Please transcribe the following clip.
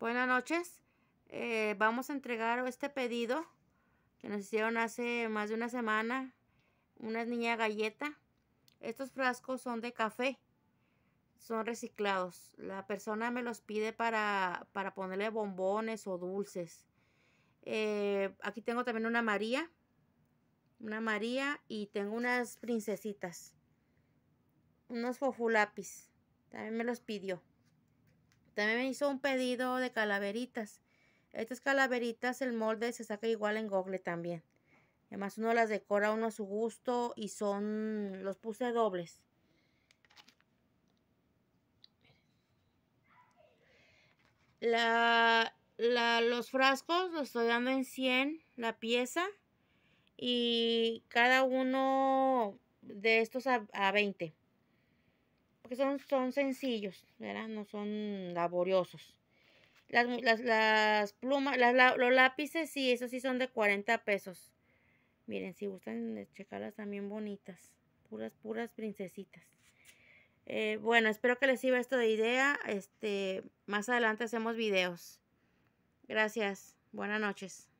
Buenas noches. Eh, vamos a entregar este pedido que nos hicieron hace más de una semana. Una niña galleta. Estos frascos son de café. Son reciclados. La persona me los pide para, para ponerle bombones o dulces. Eh, aquí tengo también una María. Una María y tengo unas princesitas. Unos fofulapis. También me los pidió. También me hizo un pedido de calaveritas. Estas calaveritas, el molde se saca igual en Google también. Además uno las decora uno a su gusto y son, los puse dobles. los frascos los estoy dando en 100 la pieza y cada uno de estos a, a 20 porque son, son sencillos, ¿verdad? No son laboriosos. Las, plumas, los lápices, sí, esos sí son de 40 pesos. Miren, si gustan checarlas también bonitas. Puras, puras princesitas. Eh, bueno, espero que les sirva esto de idea. Este, más adelante hacemos videos. Gracias. Buenas noches.